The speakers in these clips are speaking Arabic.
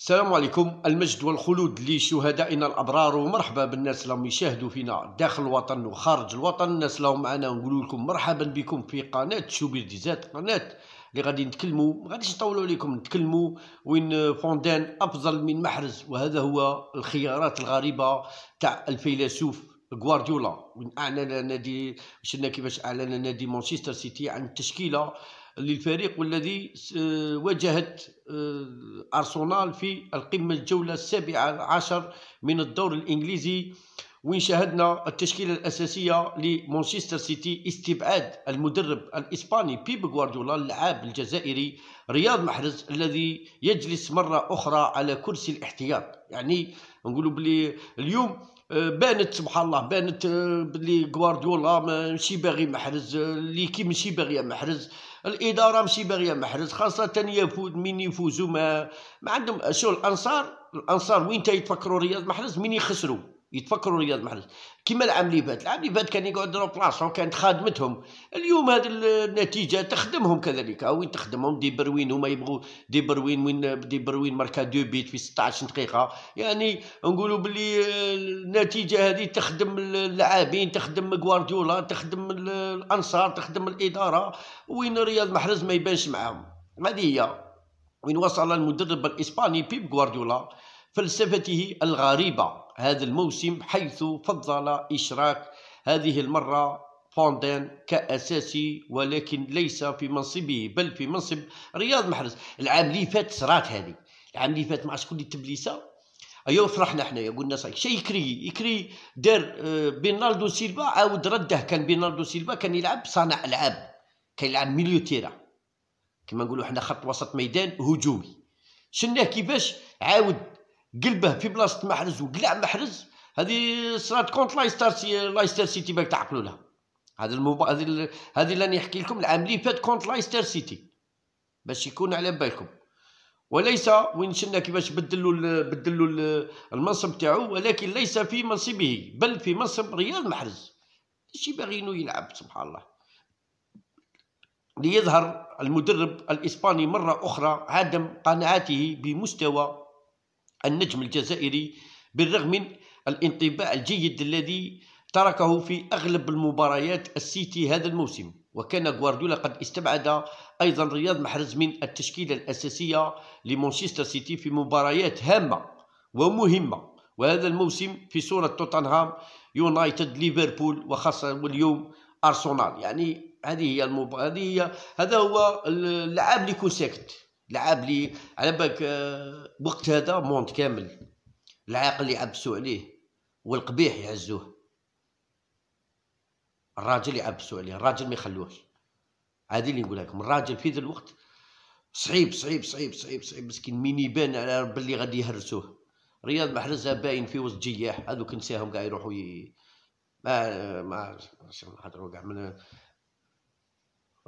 السلام عليكم المجد والخلود لشهدائنا الابرار ومرحبا بالناس اللي يشاهدوا فينا داخل الوطن وخارج الوطن الناس اللي معنا نقول لكم مرحبا بكم في قناه شوبير ديزات قناه اللي غادي نتكلموا ما غاديش نطولوا عليكم نتكلموا وين فوندان افضل من محرز وهذا هو الخيارات الغريبه تاع الفيلسوف غوارديولا وين اعلن نادي شفنا كيفاش اعلن نادي مانشستر سيتي عن التشكيله للفريق والذي واجهت آه، ارسنال في القمه الجوله السابعه عشر من الدور الانجليزي وين شاهدنا التشكيله الاساسيه لمانشستر سيتي استبعاد المدرب الاسباني بيب غوارديولا اللاعب الجزائري رياض محرز الذي يجلس مره اخرى على كرسي الاحتياط يعني نقولوا بلي اليوم آه، بانت سبحان الله بانت آه، بلي غوارديولا ماشي باغي محرز آه، كي ماشي باغي محرز الاداره ماشي باغيه محرز خاصه يفوز من يفوزوا ما ما عندهم شو الانصار الانصار وين تا يتفكروا رياض محرز من يخسروا يتفكروا رياض محرز كما العام اللي فات العام اللي فات كان يقعد بلاصتهم كانت خادمتهم اليوم هذه النتيجه تخدمهم كذلك وين تخدمهم دي بروين هما يبغوا دي بروين وين دي بروين ماركا دو بيت في 16 دقيقه يعني نقولوا باللي آه، النتيجه هذه تخدم اللاعبين تخدم غوارديولا تخدم الانصار تخدم الاداره وين رياض محرز ما يبانش معاهم هذه هي وين وصل المدرب الاسباني بيب غوارديولا فلسفته الغريبة هذا الموسم حيث فضل إشراك هذه المرة فوندين كأساسي ولكن ليس في منصبه بل في منصب رياض محرز العام اللي فات صرات هذه العام اللي فات مع شكون تبليسة ايوا فرحنا حنايا قلنا صحيح شي يكري يكري دار آه، بينالدو سيلفا عاود رده كان بينالدو سيلفا كان يلعب صانع العاب كان يلعب ميليو تيرا كما نقولوا حنا خط وسط ميدان هجومي شناه كيفاش عاود قلبه في بلاصه محرز وقلع محرز هذه صرات كونت لايستر سي لايستر سيتي باك تعقلوا لها هذا المبا... هذه ال... هذه اللي نحكي لكم العام اللي فات كونت لايستر سيتي باش يكون على بالكم وليس وين شلنا كيفاش بدلوا بدلوا المنصب تاعو ولكن ليس في منصبه بل في منصب ريال محرز شي باغينو يلعب سبحان الله ليظهر المدرب الاسباني مره اخرى عدم قناعته بمستوى النجم الجزائري بالرغم من الانطباع الجيد الذي تركه في أغلب المباريات السيتي هذا الموسم وكان غوارديولا قد استبعد أيضا رياض محرز من التشكيلة الأساسية لمانشستر سيتي في مباريات هامة ومهمة وهذا الموسم في صورة توتنهام يونايتد ليفربول وخاصة واليوم أرسنال يعني هذه هي المب... هذه هي هذا هو اللعاب اللي يكون ساكت لعاب لي على بالك آه، وقت هذا مونت كامل العاقل يعبسوا عليه والقبيح يعزوه الراجل يعبسوا عليه الراجل ما يخلوهش هذه اللي نقول لكم الراجل في ذا الوقت صعيب صعيب صعيب صعيب صعيب مسكين مين يبان على باللي غادي يهرسوه رياض محرزة باين في وسط جياح هذوك نساهم كاع يروحوا ي... ما ما نهضروا كاع من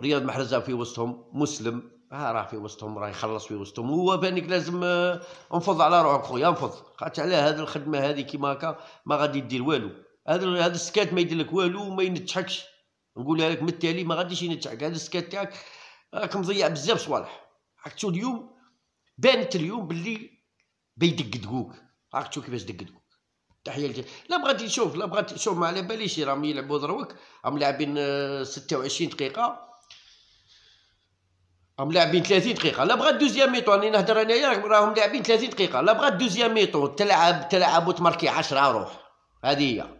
رياض محرزة في وسطهم مسلم ها راه في وسطهم راه يخلص في وسطهم هو بانك لازم آه، انفض على روحك خويا انفض خاطش على هذه الخدمه هذه كيما هكا ما غادي دير والو هذا هذا السكات ما يدير لك والو وما ينتحكش نقولها لك من التالي ما غاديش ينتحك هذا السكات تاعك راك مضيع بزاف صوالح عرفتو اليوم بانت اليوم باللي بيدقدقوك عرفتو كيفاش دقدقوك تحيه لجل. لا بغات نشوف لا بغات نشوف ما على باليش راهم يلعبوا دروك راهم لاعبين 26 آه، دقيقه راهم لاعبين 30 دقيقة لا بغات دوزيام ميتون راني نهدر انايا راهم لاعبين 30 دقيقة لا بغات دوزيام ميتون تلعب تلعب وتماركي 10 روح هذه هي